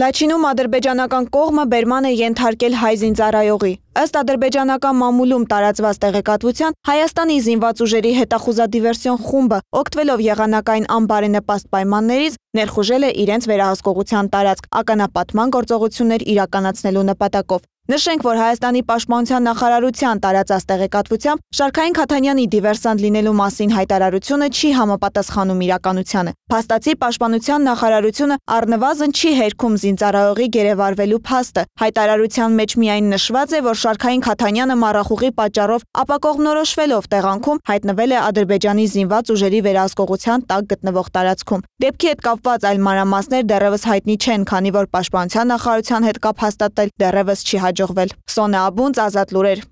Լաչինում ադրբեջանական կողմը բերման է ենթարկել հայ զինծառայողի։ Ըստ ադրբեջանական մամուլում տարածված տեղեկատվության Հայաստանի զինված ուժերի հետախուզադիվերսիոն խումբը օգտվելով եղանակային անբարենպաստ պայմաններից ներխուժել է իրենց վերահսկողության տարածք ականապատման գործողություններ իրականացնելու նպատակով։ Նշենք, որ Հայաստանի Պաշտպանության նախարարության տարածած տեղեկատվությամբ Շարքային Քաթանյանի դիվերսանտ լինելու մասին հայտարարությունը չի համապատասխանում իրականությանը։ Փաստացի Պաշտպանության նախարարությունը առնվազն չի հերքում զինծառայողի գերեվարվելու փաստը։ Հայտարարության մեջ միայն նշված է, որ Շարքային Քաթանյանը մառախուղի պատճառով ապակողմնորոշվելով տեղանքում հայտնվել է Ադրբեջանի զինված ուժերի վերահսկողության տակ գտնվող տարածքում։ Դեպքի հետ կապված այլ մանրամասներ դեռևս հայտնի չեն, քանի որ Պաշտպանության նախարարության հետ կապ հաստատել դեռևս չի հաջողվել։ Սոնա Աբունց ազատ լուրեր։